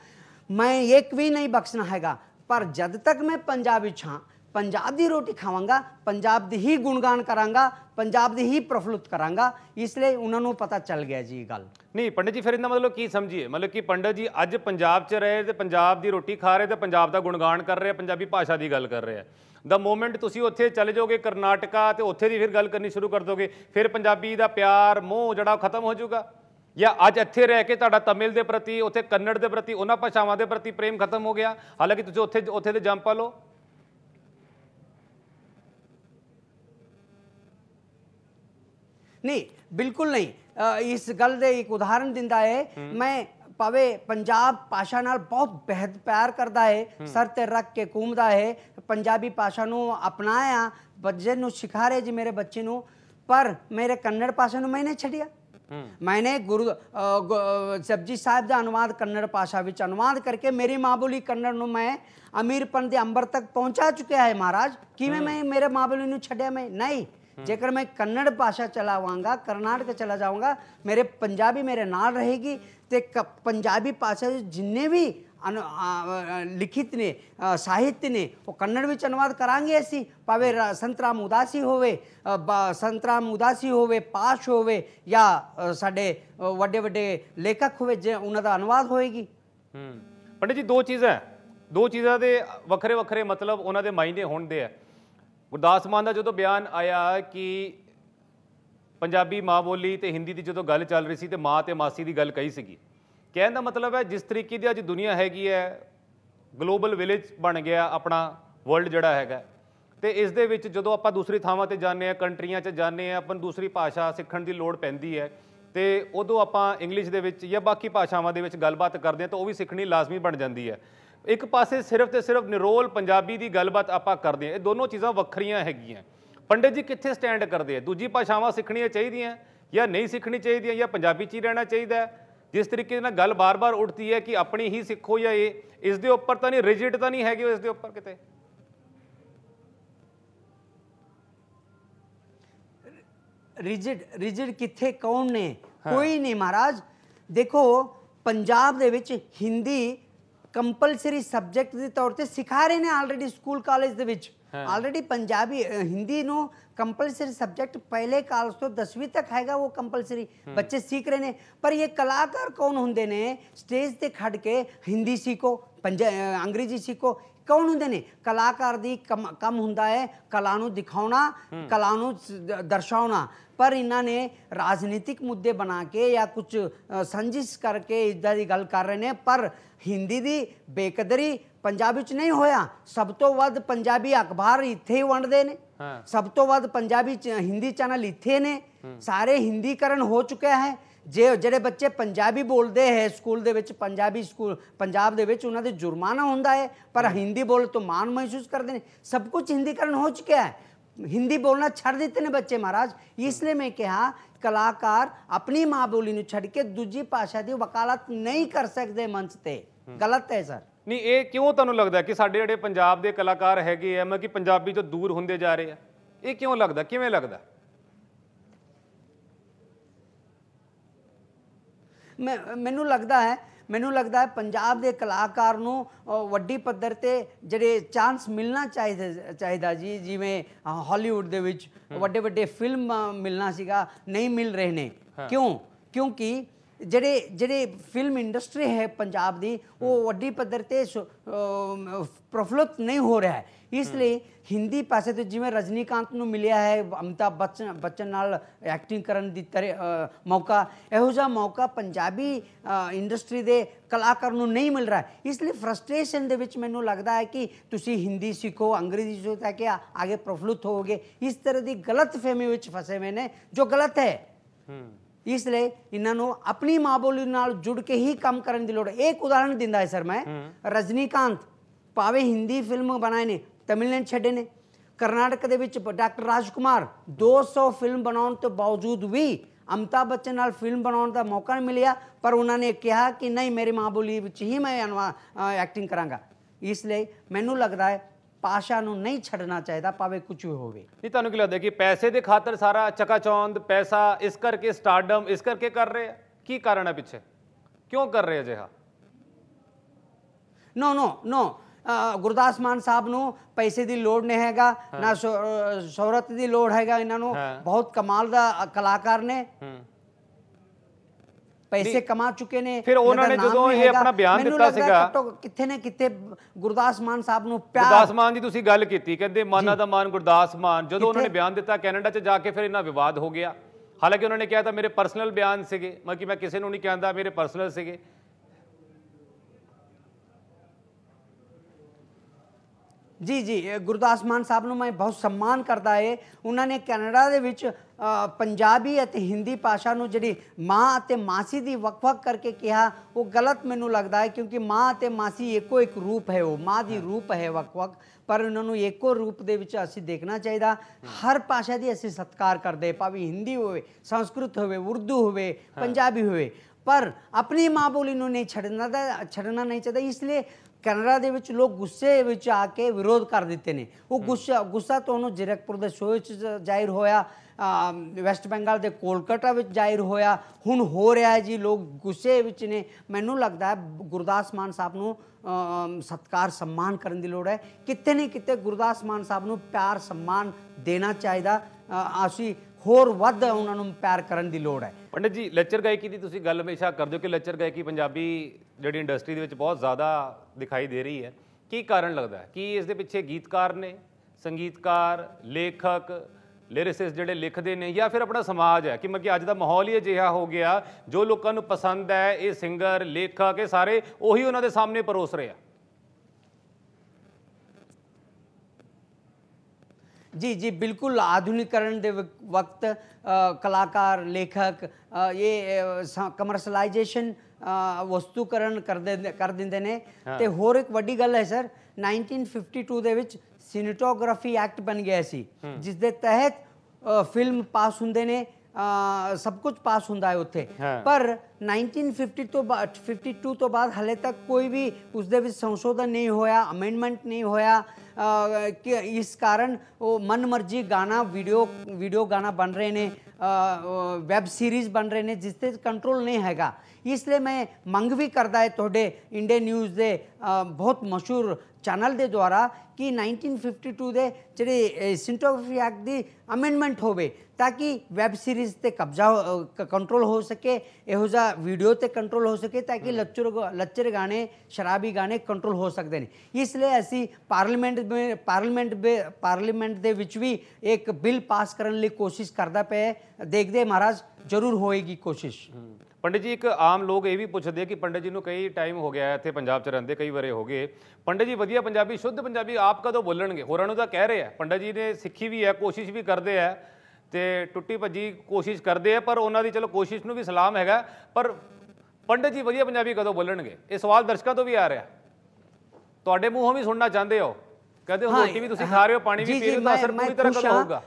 ਮੈਂ ਇੱਕ ਵੀ ਨਹੀਂ ਬਖਸ਼ਣਾ ਹੈਗਾ ਪਰ ਜਦ ਤੱਕ ਮੈਂ ਪੰਜਾਬ ਵਿੱਚ ਹਾਂ ਪੰਜਾਬ ਦੀ ਰੋਟੀ ਖਾਵਾਂਗਾ ਪੰਜਾਬ ਦੀ ਹੀ ਗੁਣਗਾਨ ਕਰਾਂਗਾ ਪੰਜਾਬ ਦੀ ਹੀ ਪ੍ਰਫੁੱਲਤ ਕਰਾਂਗਾ ਇਸ ਲਈ ਉਹਨਾਂ ਨੂੰ ਪਤਾ ਚੱਲ ਗਿਆ ਜੀ ਇਹ ਗੱਲ ਨਹੀਂ ਪੰਡਤ ਜੀ ਫਿਰ ਇਹਦਾ ਮਤਲਬ ਕੀ ਸਮਝੀਏ ਮਤਲਬ ਕਿ ਪੰਡਤ ਜੀ ਅੱਜ ਪੰਜਾਬ 'ਚ ਰਹੇ ਤੇ ਪੰਜਾਬ ਦੀ ਰੋਟੀ ਖਾ ਰਹੇ ਤੇ ਪੰਜਾਬ ਦਾ ਗੁਣਗਾਨ ਕਰ ਰਹੇ ਪੰਜਾਬੀ ਭਾਸ਼ਾ ਦੀ ਗੱਲ ਕਰ ਰਹੇ ਆ ਦਾ ਮੂਮੈਂਟ ਤੁਸੀਂ ਉੱਥੇ ਚਲੇ ਜਾਓਗੇ ਕਰਨਾਟਕਾ ਤੇ ਉੱਥੇ ਦੀ ਫਿਰ ਗੱਲ ਕਰਨੀ ਸ਼ੁਰੂ ਕਰ ਦੋਗੇ ਫਿਰ ਪੰਜਾਬੀ ਦਾ ਪਿਆਰ ਮੋਹ ਜਿਹੜਾ ਖਤਮ ਹੋ ਜਾਊਗਾ ਜਾਂ ਅੱਜ ਇੱਥੇ ਰਹਿ ਕੇ ਤੁਹਾਡਾ ਤਮਿਲ ਦੇ ਪ੍ਰਤੀ ਉੱਥੇ ਕੰਨੜ ਦੇ ਪ੍ਰਤੀ ਉਹਨਾਂ ਭਾਸ਼ਾਵਾਂ ਦੇ ਪ੍ਰਤੀ ਪ੍ਰੇਮ ਖਤਮ ਹੋ ਗਿਆ ਹਾਲਾਂਕਿ ਤੁਸੀਂ ਉੱਥੇ ਉੱਥੇ ਦੇ ਜੰਮ ਪਾ ਨਹੀਂ ਬਿਲਕੁਲ ਨਹੀਂ ਇਸ ਗੱਲ ਦੇ ਇੱਕ ਉਦਾਹਰਣ ਦਿੰਦਾ ਹੈ ਮੈਂ ਪਵੇ ਪੰਜਾਬ ਭਾਸ਼ਾ ਨਾਲ ਬਹੁਤ ਬਹਿਦ ਪਿਆਰ ਕਰਦਾ ਹੈ ਸਰ ਤੇ ਰੱਖ ਕੇ ਕੂਮਦਾ ਹੈ ਪੰਜਾਬੀ ਭਾਸ਼ਾ ਨੂੰ ਅਪਣਾਇਆ ਬੱਜੇ ਨੂੰ ਸਿਖਾ ਰਹੇ ਜੀ ਮੇਰੇ ਬੱਚੇ ਨੂੰ ਪਰ ਮੇਰੇ ਕੰਨੜ ਭਾਸ਼ਾ ਨੂੰ ਮੈਂ ਨਹੀਂ ਛੱਡਿਆ हम्म। मैंने गुरु जपजी साहब का अनुवाद कन्नड़ भाषा में अनुवाद करके मेरी माँ बोली कन्नड़ मैं अमीरपन के अंबर तक पहुँचा चुका है महाराज कि हम्म। मैं मेरे माँ बोली छड़े मैं नहीं हम्म। जेकर मैं कन्नड़ भाषा चलावगा कर्नाटक चला जाऊंगा मेरे पंजाबी मेरे नाल रहेगी तो पंजाबी भाषा जिन्हें भी ਅਨ ਲਿਖਿਤ ਨੇ ਸਾਹਿਤ ਨੇ ਉਹ ਕੰਨੜ ਵਿੱਚ ਅਨੁਵਾਦ ਕਰਾਂਗੇ ਅਸੀਂ ਭਾਵੇਂ ਸੰਤਰਾਮ ਉਦਾਸੀ ਹੋਵੇ ਸੰਤਰਾਮ ਉਦਾਸੀ ਹੋਵੇ ਪਾਸ਼ ਹੋਵੇ ਜਾਂ ਸਾਡੇ ਵੱਡੇ ਵੱਡੇ ਲੇਖਕ ਹੋਵੇ ਜੇ ਉਹਨਾਂ ਦਾ ਅਨੁਵਾਦ ਹੋਏਗੀ ਹੂੰ ਪੰਡਿਤ ਜੀ ਦੋ ਚੀਜ਼ਾਂ ਦੋ ਚੀਜ਼ਾਂ ਦੇ ਵੱਖਰੇ ਵੱਖਰੇ ਮਤਲਬ ਉਹਨਾਂ ਦੇ ਮਾਇਨੇ ਹੁੰਦੇ ਆ ਗੁਰਦਾਸ ਮਾਨ ਦਾ ਜਦੋਂ ਬਿਆਨ ਆਇਆ ਕਿ ਪੰਜਾਬੀ ਮਾਂ ਬੋਲੀ ਤੇ ਹਿੰਦੀ ਦੀ ਜਦੋਂ ਗੱਲ ਚੱਲ ਰਹੀ ਸੀ ਤੇ ਮਾਂ ਤੇ ਮਾਸੀ ਦੀ ਗੱਲ ਕਹੀ ਸੀਗੀ ਕਹਿਣ ਦਾ ਮਤਲਬ ਹੈ ਜਿਸ ਤਰੀਕੇ ਦੀ ਅੱਜ ਦੁਨੀਆ ਹੈਗੀ ਹੈ ਗਲੋਬਲ ਵਿਲੇਜ ਬਣ ਗਿਆ ਆਪਣਾ ਵਰਲਡ ਜਿਹੜਾ ਹੈਗਾ ਤੇ ਇਸ ਦੇ ਵਿੱਚ ਜਦੋਂ ਆਪਾਂ ਦੂਸਰੀ ਥਾਵਾਂ ਤੇ ਜਾਂਦੇ ਆ ਕੰਟਰੀਆਂ 'ਚ ਜਾਂਦੇ ਆ ਆਪਾਂ ਨੂੰ ਦੂਸਰੀ ਭਾਸ਼ਾ ਸਿੱਖਣ ਦੀ ਲੋੜ ਪੈਂਦੀ ਹੈ ਤੇ ਉਦੋਂ ਆਪਾਂ ਇੰਗਲਿਸ਼ ਦੇ ਵਿੱਚ ਜਾਂ ਬਾਕੀ ਭਾਸ਼ਾਵਾਂ ਦੇ ਵਿੱਚ ਗੱਲਬਾਤ ਕਰਦੇ ਆ ਤਾਂ ਉਹ ਵੀ ਸਿੱਖਣੀ ਲਾਜ਼ਮੀ ਬਣ ਜਾਂਦੀ ਹੈ ਇੱਕ ਪਾਸੇ ਸਿਰਫ ਤੇ ਸਿਰਫ ਨਿਰੋਲ ਪੰਜਾਬੀ ਦੀ ਗੱਲਬਾਤ ਆਪਾਂ ਕਰਦੇ ਆ ਇਹ ਦੋਨੋਂ ਚੀਜ਼ਾਂ ਵੱਖਰੀਆਂ ਹੈਗੀਆਂ ਪੰਡਿਤ ਜੀ ਕਿੱਥੇ ਸਟੈਂਡ ਕਰਦੇ ਆ ਦੂਜੀ ਭਾਸ਼ਾਵਾਂ ਸਿੱਖਣੀਆਂ ਚਾਹੀਦੀਆਂ ਜਾਂ ਨਹੀਂ ਸਿੱਖਣੀ ਚਾਹੀਦੀਆਂ ਜਾਂ ਪੰਜਾਬੀ 'ਚ ਹੀ ਰਹਿਣਾ ਚਾਹੀਦਾ ਜਿਸ ਤਰੀਕੇ ਨਾਲ ਗੱਲ ਬਾਰ-ਬਾਰ ਉੱਠਦੀ ਹੈ ਕਿ ਆਪਣੀ ਹੀ ਸਿੱਖੋ ਜਾਂ ਇਹ ਇਸ ਦੇ ਉੱਪਰ ਤਾਂ ਨਹੀਂ ਰਿਜਿਡ ਤਾਂ ਨਹੀਂ ਹੈਗੇ ਇਸ ਦੇ ਉੱਪਰ ਕਿਤੇ ਰਿਜਿਡ ਰਿਜਿਡ ਕਿੱਥੇ ਕੌਣ ਨੇ ਕੋਈ ਨਹੀਂ ਮਹਾਰਾਜ ਦੇਖੋ ਪੰਜਾਬ ਦੇ ਵਿੱਚ ਹਿੰਦੀ ਕੰਪਲਸਰੀ ਸਬਜੈਕਟ ਦੇ ਤੌਰ ਤੇ ਸਿਖਾ ਰਹੇ ਨੇ ਆਲਰੇਡੀ ਸਕੂਲ ਕਾਲਜ ਦੇ ਵਿੱਚ already Punjabi Hindi no compulsory subject पहले काल तो दसवीं तक है वो कंपलसरी हम्म। बच्चे सीख रहे ने पर ये कलाकार कौन होंगे ने स्टेज ते खड़ के हिंदी सीखो पंजा अंग्रेजी सीखो ਕੌਣ ਹੁੰਦੇ ਨੇ ਕਲਾਕਾਰ ਦੀ ਕੰਮ ਹੁੰਦਾ ਹੈ ਕਲਾ ਨੂੰ ਦਿਖਾਉਣਾ ਕਲਾ ਨੂੰ ਦਰਸਾਉਣਾ ਪਰ ਇਹਨਾਂ ਨੇ ਰਾਜਨੀਤਿਕ ਮੁੱਦੇ ਬਣਾ ਕੇ ਜਾਂ ਕੁਝ ਸੰਜਿਸ਼ ਕਰਕੇ ਇਦਾਂ ਦੀ ਗੱਲ ਕਰ ਰਹੇ ਨੇ ਪਰ ਹਿੰਦੀ ਦੀ ਬੇਕਦਰੀ ਪੰਜਾਬ ਵਿੱਚ ਨਹੀਂ ਹੋਇਆ ਸਭ ਤੋਂ ਵੱਧ ਪੰਜਾਬੀ ਅਖਬਾਰ ਇੱਥੇ ਹੀ ਵੰਡਦੇ ਨੇ ਸਭ ਤੋਂ ਵੱਧ ਪੰਜਾਬੀ ਹਿੰਦੀ ਚੈਨਲ ਇੱਥੇ ਨੇ ਸਾਰੇ ਹਿੰਦੀਕਰਨ ਹੋ ਚੁੱਕਿਆ ਹੈ ਜੇ ਜਿਹੜੇ ਬੱਚੇ ਪੰਜਾਬੀ ਬੋਲਦੇ ਹੈ ਸਕੂਲ ਦੇ ਵਿੱਚ ਪੰਜਾਬੀ ਸਕੂਲ ਪੰਜਾਬ ਦੇ ਵਿੱਚ ਉਹਨਾਂ ਦੇ ਜੁਰਮਾਨਾ ਹੁੰਦਾ ਹੈ ਪਰ ਹਿੰਦੀ ਬੋਲ ਤੋਂ ਮਾਣ ਮਹਿਸੂਸ ਕਰਦੇ ਨੇ ਸਭ ਕੁਝ ਹਿੰਦੀਕਰਨ ਹੋ ਚੁੱਕਿਆ ਹੈ ਹਿੰਦੀ ਬੋਲਣਾ ਛੱਡ ਦਿੱਤੇ ਨੇ ਬੱਚੇ ਮਹਾਰਾਜ ਇਸ ਲਈ ਮੈਂ ਕਿਹਾ ਕਲਾਕਾਰ ਆਪਣੀ ਮਾਂ ਬੋਲੀ ਨੂੰ ਛੱਡ ਕੇ ਦੂਜੀ ਭਾਸ਼ਾ ਦੀ ਵਕਾਲਤ ਨਹੀਂ ਕਰ ਸਕਦੇ ਮੰਚ ਤੇ ਗਲਤ ਹੈ ਸਰ ਨਹੀਂ ਇਹ ਕਿਉਂ ਤੁਹਾਨੂੰ ਲੱਗਦਾ ਕਿ ਸਾਡੇ ਜਿਹੜੇ ਪੰਜਾਬ ਦੇ ਕਲਾਕਾਰ ਹੈਗੇ ਆ ਮੈਂ ਕਿ ਪੰਜਾਬੀ ਤੋਂ ਦੂਰ ਹੁੰਦੇ ਜਾ ਰਹੇ ਆ ਇਹ ਕਿਉਂ ਲੱਗਦਾ ਕਿਵੇਂ ਲੱਗਦਾ ਮੈਨੂੰ ਲੱਗਦਾ ਹੈ ਮੈਨੂੰ ਲੱਗਦਾ ਹੈ ਪੰਜਾਬ ਦੇ ਕਲਾਕਾਰ ਨੂੰ ਵੱਡੀ ਪੱਧਰ ਤੇ ਜਿਹੜੇ ਚਾਂਸ ਮਿਲਣਾ ਚਾਹੀਦਾ ਚਾਹੀਦਾ ਜੀ ਜਿਵੇਂ ਹਾਲੀਵੁੱਡ ਦੇ ਵਿੱਚ ਵੱਡੇ ਵੱਡੇ ਫਿਲਮ ਮਿਲਣਾ ਸੀਗਾ ਨਹੀਂ ਮਿਲ ਰਹੇ ਨੇ ਕਿਉਂ ਕਿਉਂਕਿ ਜਿਹੜੇ ਜਿਹੜੇ ਫਿਲਮ ਇੰਡਸਟਰੀ ਹੈ ਪੰਜਾਬ ਦੀ ਉਹ ਵੱਡੀ ਪੱਧਰ ਤੇ ਪ੍ਰਫੁੱਲਤ ਨਹੀਂ ਹੋ ਰਿਹਾ ਇਸ ਲਈ ਹਿੰਦੀ ਪਾਸੇ ਤੇ ਜਿਵੇਂ ਰਜਨੀਕਾਂਤ ਨੂੰ ਮਿਲਿਆ ਹੈ ਅਮਿਤਾ ਬੱਚਨ ਬੱਚਨ ਨਾਲ ਐਕਟਿੰਗ ਕਰਨ ਦੀ ਮੌਕਾ ਇਹੋ ਜਿਹਾ ਮੌਕਾ ਪੰਜਾਬੀ ਇੰਡਸਟਰੀ ਦੇ ਕਲਾਕਾਰ ਨੂੰ ਨਹੀਂ ਮਿਲ ਰਿਹਾ ਇਸ ਲਈ ਫਰਸਟ੍ਰੇਸ਼ਨ ਦੇ ਵਿੱਚ ਮੈਨੂੰ ਲੱਗਦਾ ਹੈ ਕਿ ਤੁਸੀਂ ਹਿੰਦੀ ਸਿੱਖੋ ਅੰਗਰੇਜ਼ੀ ਸਿੱਖੋ ਤਾਂ ਕਿ ਆਗੇ ਪ੍ਰਫੁੱਲਤ ਹੋਵੋਗੇ ਇਸ ਤਰ੍ਹਾਂ ਦੀ ਗਲਤ ਫਹਿਮੀ ਵਿੱਚ ਫਸੇ ਮੈਨੇ ਜੋ ਗਲਤ ਹੈ ਹੂੰ ਇਸ ਲਈ ਇਹਨਾਂ ਨੂੰ ਆਪਣੀ ਮਾਂ ਬੋਲੀ ਨਾਲ ਜੁੜ ਕੇ ਹੀ ਕੰਮ ਕਰਨ ਦੀ ਲੋੜ ਹੈ ਇੱਕ ਉਦਾਹਰਣ ਦਿੰਦਾ ਹੈ ਸਰ ਮੈਂ ਰਜਨੀਕਾਂਤ ਪਾਵੇ ਹਿੰਦੀ ਫਿਲਮ ਬਣਾਏ ਨੇ ਨੇ ਛੱਡੇ ਨੇ ਕਰਨਾਟਕ ਦੇ ਵਿੱਚ ਡਾਕਟਰ ਰਾਜਕੁਮਾਰ 200 ਫਿਲਮ ਬਣਾਉਣ ਤੋਂ ਬਾਵਜੂਦ ਵੀ ਅਮਤਾ ਬੱਚਨ ਨਾਲ ਫਿਲਮ ਬਣਾਉਣ ਦਾ ਮੌਕਾ ਨਹੀਂ ਮਿਲਿਆ ਪਰ ਉਹਨਾਂ ਨੇ ਕਿਹਾ ਕਿ ਨਹੀਂ ਮੇਰੀ ਮਾਂ ਬੋਲੀ ਵਿੱਚ ਹੀ ਮੈਂ ਐਕਟਿੰਗ ਕਰਾਂਗਾ ਇਸ ਲਈ ਮੈਨੂੰ ਲੱਗਦਾ ਹੈ ਪਾਸ਼ਾ ਨੂੰ ਨਹੀਂ ਛੱਡਣਾ ਚਾਹੀਦਾ ਭਾਵੇਂ ਕੁਝ ਹੋਵੇ ਨਹੀਂ ਤੁਹਾਨੂੰ ਕੀ ਲੱਗਦਾ ਕਿ ਪੈਸੇ ਦੇ ਖਾਤਰ ਸਾਰਾ ਚਕਾਚੌਂਦ ਪੈਸਾ ਇਸ ਕਰਕੇ ਸਟਾਰਡਮ ਇਸ ਕਰਕੇ ਕਰ ਰਹੇ ਕੀ ਕਾਰਨ ਹੈ ਪਿੱਛੇ ਕਿਉਂ ਕਰ ਰਹੇ ਅਜਿਹਾ ਨੋ ਨੋ ਨੋ ਗੁਰਦਾਸ ਮਾਨ ਸਾਹਿਬ ਨੂੰ ਪੈਸੇ ਦੀ ਲੋੜ ਨਹੀਂ ਹੈਗਾ ਨਾ ਸ਼ੋਹਰਤ ਦੀ ਲੋੜ ਹੈਗਾ ਇਹਨਾਂ ਨੂੰ ਬਹੁਤ ਕਮਾਲ ਦਾ ਕਲਾਕਾਰ ਨੇ ਪੈਸੇ ਕਮਾ ਚੁੱਕੇ ਨੇ ਫਿਰ ਉਹਨਾਂ ਨੇ ਜਦੋਂ ਇਹ ਆਪਣਾ ਬਿਆਨ ਦਿੱਤਾ ਸੀਗਾ ਕਿੱਥੇ ਨੇ ਕਿੱਥੇ ਗੁਰਦਾਸ ਮਾਨ ਸਾਹਿਬ ਨੂੰ ਪਿਆਰ ਗੁਰਦਾਸ ਮਾਨ ਜੀ ਤੁਸੀਂ ਗੱਲ ਕੀਤੀ ਕਹਿੰਦੇ ਮਾਨਾ ਦਾ ਮਾਨ ਗੁਰਦਾਸ ਮਾਨ ਜਦੋਂ ਉਹਨਾਂ ਨੇ ਬਿਆਨ ਦਿੱਤਾ ਕੈਨੇਡਾ 'ਚ ਜਾ ਕੇ ਫਿਰ ਇਹਨਾਂ ਵਿਵਾਦ ਹੋ ਗਿਆ ਹਾਲਾਂਕਿ ਉਹਨਾਂ ਨੇ ਕਿਹਾ ਤਾਂ ਮੇਰੇ ਪਰਸਨਲ ਬਿਆਨ ਸੀਗੇ ਮਤਲਬ ਕਿ ਮੈਂ ਕਿਸੇ ਨੂੰ ਨਹੀਂ ਕਹਿੰਦਾ ਮੇਰੇ ਪਰਸਨਲ ਸੀਗੇ ਜੀ ਜੀ ਗੁਰਦਾਸ ਮਾਨ ਸਾਹਿਬ ਨੂੰ ਮੈਂ ਬਹੁਤ ਸਨਮਾਨ ਕਰਦਾ ਏ ਉਹਨਾਂ ਨੇ ਕੈਨੇਡਾ ਦੇ ਵਿੱਚ ਪੰਜਾਬੀ ਅਤੇ ਹਿੰਦੀ ਭਾਸ਼ਾ ਨੂੰ ਜਿਹੜੀ ਮਾਂ ਅਤੇ ਮਾਸੀ ਦੀ ਵਕਫਕ ਕਰਕੇ ਕਿਹਾ ਉਹ ਗਲਤ ਮੈਨੂੰ ਲੱਗਦਾ ਹੈ ਕਿਉਂਕਿ ਮਾਂ ਅਤੇ ਮਾਸੀ ਇੱਕੋ ਇੱਕ ਰੂਪ ਹੈ ਉਹ ਮਾਂ ਦੀ ਰੂਪ ਹੈ ਵਕਫਕ ਪਰ ਉਹਨਾਂ ਨੂੰ ਇੱਕੋ ਰੂਪ ਦੇ ਵਿੱਚ ਅਸੀਂ ਦੇਖਣਾ ਚਾਹੀਦਾ ਹਰ ਭਾਸ਼ਾ ਦੀ ਅਸੀਂ ਸਤਿਕਾਰ ਕਰਦੇ ਭਾਵੇਂ ਹਿੰਦੀ ਹੋਵੇ ਸੰਸਕ੍ਰਿਤ ਹੋਵੇ ਉਰਦੂ ਹੋਵੇ ਪੰਜਾਬੀ ਹੋਵੇ ਪਰ ਆਪਣੀ ਮਾਂ ਬੋਲੀ ਨੂੰ ਨਹੀਂ ਛੱਡਣਾ ਛੱਡਣਾ ਨਹੀਂ ਚਾਹੀਦਾ ਇਸ ਲਈ ਕੈਨੇਡਾ ਦੇ ਵਿੱਚ ਲੋਕ ਗੁੱਸੇ ਵਿੱਚ ਆ ਕੇ ਵਿਰੋਧ ਕਰ ਦਿੱਤੇ ਨੇ ਉਹ ਗੁੱਸਾ ਗੁੱਸਾ ਤੁਹਾਨੂੰ ਜਿਰਕਪੁਰ ਦੇ ਸ਼ੋਅ ਵਿੱਚ ਜ਼ਾਹਿਰ ਹੋਇਆ ਵੈਸਟ ਬੰਗਾਲ ਦੇ ਕੋਲਕਾਤਾ ਵਿੱਚ ਜ਼ਾਹਿਰ ਹੋਇਆ ਹੁਣ ਹੋ ਰਿਹਾ ਹੈ ਜੀ ਲੋਕ ਗੁੱਸੇ ਵਿੱਚ ਨੇ ਮੈਨੂੰ ਲੱਗਦਾ ਹੈ ਗੁਰਦਾਸ ਮਾਨ ਸਾਹਿਬ ਨੂੰ ਸਤਕਾਰ ਸਨਮਾਨ ਕਰਨ ਦੀ ਲੋੜ ਹੈ ਕਿਤੇ ਨਹੀਂ ਕਿਤੇ ਗੁਰਦਾਸ ਮਾਨ ਸਾਹਿਬ ਨੂੰ ਪਿਆਰ ਸਨਮਾਨ ਦੇਣਾ ਚਾਹੀਦਾ ਅਸੀਂ ਹੋਰ ਵੱਧ ਉਹਨਾਂ ਨੂੰ ਪਿਆਰ ਕਰਨ ਦੀ ਲੋੜ ਹੈ ਪੰਡਿਤ ਜੀ ਲੈਕਚਰ ਗਾਇਕੀ ਦੀ ਤੁਸੀਂ ਗੱਲ ਹਮੇਸ਼ਾ ਕਰਦੇ ਹੋ ਕਿ ਲੈਕਚਰ ਗਾਇਕੀ ਪੰਜਾਬੀ ਜਿਹੜੀ ਇੰਡਸਟਰੀ ਦੇ ਵਿੱਚ ਬਹੁਤ ਜ਼ਿਆਦਾ ਦਿਖਾਈ ਦੇ ਰਹੀ ਹੈ ਕੀ ਕਾਰਨ ਲੱਗਦਾ ਹੈ ਕੀ ਇਸ ਦੇ ਪਿੱਛੇ ਗੀਤਕਾਰ ਨੇ ਸੰਗੀਤਕਾਰ ਲੇਖਕ ਲਿਰਿਸਿਸ ਜਿਹੜੇ ਲਿਖਦੇ ਨੇ ਜਾਂ ਫਿਰ ਆਪਣਾ ਸਮਾਜ ਹੈ ਕਿ ਮਤਲਬ ਕਿ ਅੱਜ ਦਾ ਮਾਹੌਲ ਹੀ ਅਜਿਹਾ ਹੋ ਗਿਆ ਜੋ ਲੋਕਾਂ ਨੂੰ ਪਸੰਦ ਹੈ ਇਹ ਸਿੰਗਰ ਲੇਖਕ ਇਹ ਸਾਰੇ ਉਹੀ ਉਹਨਾਂ ਦੇ ਸਾਹਮਣੇ ਪਰੋਸ ਰਹੇ ਆ ਜੀ ਬਿਲਕੁਲ बिल्कुल आधुनिकरण ਦੇ ਵਕਤ ਕਲਾਕਾਰ ਲੇਖਕ ਇਹ ਕਮਰਸ਼ਲਾਈਜੇਸ਼ਨ ਵਸਤੂਕਰਨ ਕਰਦੇ ਕਰ ਦਿੰਦੇ ਨੇ ਤੇ ਹੋਰ ਇੱਕ ਵੱਡੀ ਗੱਲ ਹੈ ਸਰ 1952 ਦੇ ਵਿੱਚ ਸਿਨੇਟੋਗ੍ਰਾਫੀ ਐਕਟ ਬਣ ਗਿਆ ਸੀ ਜਿਸ ਦੇ ਤਹਿਤ ਫਿਲਮ ਪਾਸ ਹੁੰਦੇ ਨੇ ਸਭ ਕੁਝ ਪਾਸ ਹੁੰਦਾ ਹੈ ਉੱਥੇ ਪਰ 1950 ਤੋਂ 52 ਤੋਂ ਬਾਅਦ ਹਲੇ ਤੱਕ ਕੋਈ ਵੀ ਉਸ ਦੇ ਵਿੱਚ ਸੰਸ਼ੋਧਨ ਨਹੀਂ ਹੋਇਆ ਅਮੈਂਡਮੈਂਟ ਨਹੀਂ ਹੋਇਆ ਕਿ ਇਸ ਕਾਰਨ ਉਹ ਮਨਮਰਜ਼ੀ ਗਾਣਾ ਵੀਡੀਓ ਵੀਡੀਓ ਗਾਣਾ ਬਣ ਰਹੇ ਨੇ ਵੈਬ ਸੀਰੀਜ਼ ਬਣ ਰਹੇ ਨੇ ਜਿਸ ਤੇ ਕੰਟਰੋਲ ਨਹੀਂ ਹੈਗਾ ਇਸ ਲਈ ਮੈਂ ਮੰਗ ਵੀ ਕਰਦਾ ਹੈ ਤੁਹਾਡੇ ਇੰਡੀਅਨ ਨਿਊਜ਼ ਦੇ ਬਹੁਤ ਮਸ਼ਹੂਰ ਚੈਨਲ ਦੇ ਦੁਆਰਾ ਕਿ 1952 ਦੇ ਜਿਹੜੇ ਸਿੰਟੋਗ੍ਰਾਫੀ ਐਕਟ ਦੀ ਅਮੈਂਡਮੈਂਟ ਹੋਵੇ ਤਾਂ ਕਿ ਵੈਬ ਸੀਰੀਜ਼ ਤੇ ਕਬਜ਼ਾ ਕੰਟਰੋਲ ਹੋ ਸਕੇ ਇਹੋ ਜਿਹਾ ਵੀਡੀਓ ਤੇ ਕੰਟਰੋਲ ਹੋ ਸਕੇ ਤਾਂ ਕਿ ਲੱਚਰ ਲੱਚਰ ਗਾਣੇ ਸ਼ਰਾਬੀ ਗਾਣੇ ਕੰਟਰੋਲ ਹੋ ਸਕਦੇ ਨੇ ਇਸ ਲਈ ਅਸੀਂ ਪਾਰਲੀਮੈਂਟ ਪਾਰਲੀਮੈਂਟ ਪਾਰਲੀਮੈਂਟ ਦੇ ਵਿੱਚ ਵੀ ਇੱਕ ਬਿੱਲ ਪਾਸ ਕਰਨ ਲਈ ਕੋਸ਼ਿਸ਼ ਕਰਦਾ ਪਏ ਦੇਖਦੇ ਮਹਾਰਾਜ ਜ਼ਰੂਰ ਹੋਏਗੀ ਕੋਸ਼ਿਸ਼ ਪੰਡਿਤ ਜੀ ਇੱਕ ਆਮ ਲੋਕ ਇਹ ਵੀ ਪੁੱਛਦੇ ਕਿ ਪੰਡਿਤ ਜੀ ਨੂੰ ਕਈ ਟਾਈਮ ਹੋ ਗਿਆ ਇੱਥੇ ਪੰਜਾਬ 'ਚ ਰਹਿੰਦੇ ਕਈ ਵਾਰੇ ਹੋ ਗਏ ਪੰਡਿਤ ਜੀ ਵਧੀਆ ਪੰਜਾਬੀ ਸ਼ੁੱਧ ਪੰਜਾਬੀ ਆਪ ਕਦੋਂ ਬੋਲਣਗੇ ਹੋਰਾਂ ਨੂੰ ਤਾਂ ਕਹਿ ਰਹੇ ਆ ਪੰਡਿਤ ਜੀ ਨੇ ਸਿੱਖੀ ਵੀ ਹੈ ਕੋਸ਼ਿਸ਼ ਵੀ ਕਰਦੇ ਆ ਤੇ ਟੁੱਟੀ ਭੱਜੀ ਕੋਸ਼ਿਸ਼ ਕਰਦੇ ਆ ਪਰ ਉਹਨਾਂ ਦੀ ਚਲੋ ਕੋਸ਼ਿਸ਼ ਨੂੰ ਵੀ ਸਲਾਮ ਹੈਗਾ ਪਰ ਪੰਡਿਤ ਜੀ ਵਧੀਆ ਪੰਜਾਬੀ ਕਦੋਂ ਬੋਲਣਗੇ ਇਹ ਸਵਾਲ ਦਰਸ਼ਕਾਂ ਤੋਂ ਵੀ ਆ ਰਿਹਾ ਤੁਹਾਡੇ ਮੂੰਹੋਂ ਵੀ ਸੁਣਨਾ ਚਾਹੁੰਦੇ ਹੋ ਹੋ ਰੋਟੀ ਵੀ ਤੁਸੀਂ ਖਾ ਰਹੇ ਹੋ ਪਾਣੀ ਵੀ ਪੀ ਰਹੇ ਹੋ ਤਾਂ ਅਸਰ ਪੂਰੀ ਤਰ੍ਹਾਂ ਕਦੋਂ ਹੋਊਗਾ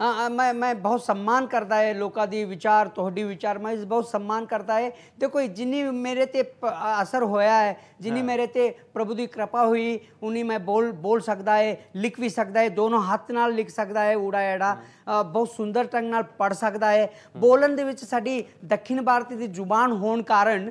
हाँ, हाँ, मैं मैं बहुत सम्मान करता है लोगों की विचार थोड़ी विचार मैं बहुत सम्मान करता है देखो जिनी मेरे ते असर होया है जिनी हाँ। मेरे ते प्रभु की कृपा हुई उन्हीं मैं बोल बोल सकता है लिख भी सकता है दोनों हाथ नाल लिख सकता है उड़ा एड़ा हाँ। ਬਹੁਤ ਸੁੰਦਰ ਢੰਗ ਨਾਲ ਪੜ ਸਕਦਾ ਹੈ ਬੋਲਣ ਦੇ ਵਿੱਚ ਸਾਡੀ ਦੱਖਣ ਭਾਰਤੀ ਦੀ ਜ਼ੁਬਾਨ ਹੋਣ ਕਾਰਨ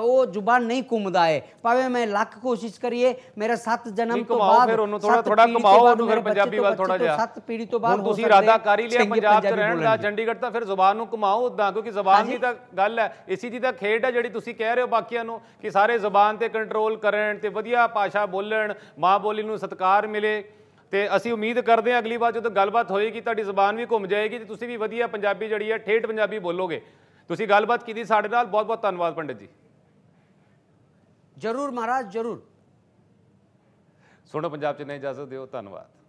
ਉਹ ਜ਼ੁਬਾਨ ਨਹੀਂ ਘੁੰਮਦਾ ਹੈ ਭਾਵੇਂ ਮੈਂ ਲੱਖ ਕੋਸ਼ਿਸ਼ ਕਰੀਏ ਮੇਰਾ ਸੱਤ ਜਨਮ ਤੋਂ ਬਾਅਦ ਫਿਰ ਉਹਨੂੰ ਥੋੜਾ ਥੋੜਾ ਕਮਾਓ ਉਹਨੂੰ ਫਿਰ ਪੰਜਾਬੀ ਵੱਲ ਥੋੜਾ ਜਿਹਾ ਸੱਤ ਪੀੜੀ ਤੋਂ ਬਾਅਦ ਤੁਸੀਂ ਇਰਾਦਾ ਕਰ ਹੀ ਲਿਆ ਪੰਜਾਬ 'ਚ ਰਹਿਣ ਦਾ ਚੰਡੀਗੜ੍ਹ ਤਾਂ ਫਿਰ ਜ਼ੁਬਾਨ ਨੂੰ ਕਮਾਓ ਉਦਾਂ ਕਿਉਂਕਿ ਜ਼ੁਬਾਨ ਦੀ ਤਾਂ ਗੱਲ ਹੈ ਇਸੇ ਦੀ ਤਾਂ ਖੇਡ ਹੈ ਜਿਹੜੀ ਤੁਸੀਂ ਕਹਿ ਰਹੇ ਹੋ ਬਾਕੀਆਂ ਨੂੰ ਕਿ ਸਾਰੇ ਜ਼ੁਬਾਨ ਤੇ ਕੰਟਰੋਲ ਕਰਨ ਤੇ ਵਧੀਆ ਭਾਸ਼ਾ ਬੋਲਣ ਮਾਂ ਬੋਲੀ ਨੂੰ ਸਤਿਕਾਰ ਮਿਲੇ ਤੇ ਅਸੀਂ ਉਮੀਦ ਕਰਦੇ ਹਾਂ ਅਗਲੀ ਵਾਰ ਜਦੋਂ ਗੱਲਬਾਤ ਹੋਏਗੀ ਤੁਹਾਡੀ ਜ਼ੁਬਾਨ ਵੀ ਘੁੰਮ ਜਾਏਗੀ ਤੇ ਤੁਸੀਂ ਵੀ ਵਧੀਆ ਪੰਜਾਬੀ ਜਿਹੜੀ ਹੈ ਠੇਠ ਪੰਜਾਬੀ ਬੋਲੋਗੇ ਤੁਸੀਂ ਗੱਲਬਾਤ ਕੀਤੀ ਸਾਡੇ ਨਾਲ ਬਹੁਤ ਬਹੁਤ ਧੰਨਵਾਦ ਪੰਡਿਤ ਜੀ ਜਰੂਰ ਮਹਾਰਾਜ ਜਰੂਰ ਸੁਣੋ ਪੰਜਾਬ ਚ ਨਹੀਂ ਇਜਾਜ਼ਤ ਦਿਓ ਧੰਨਵਾਦ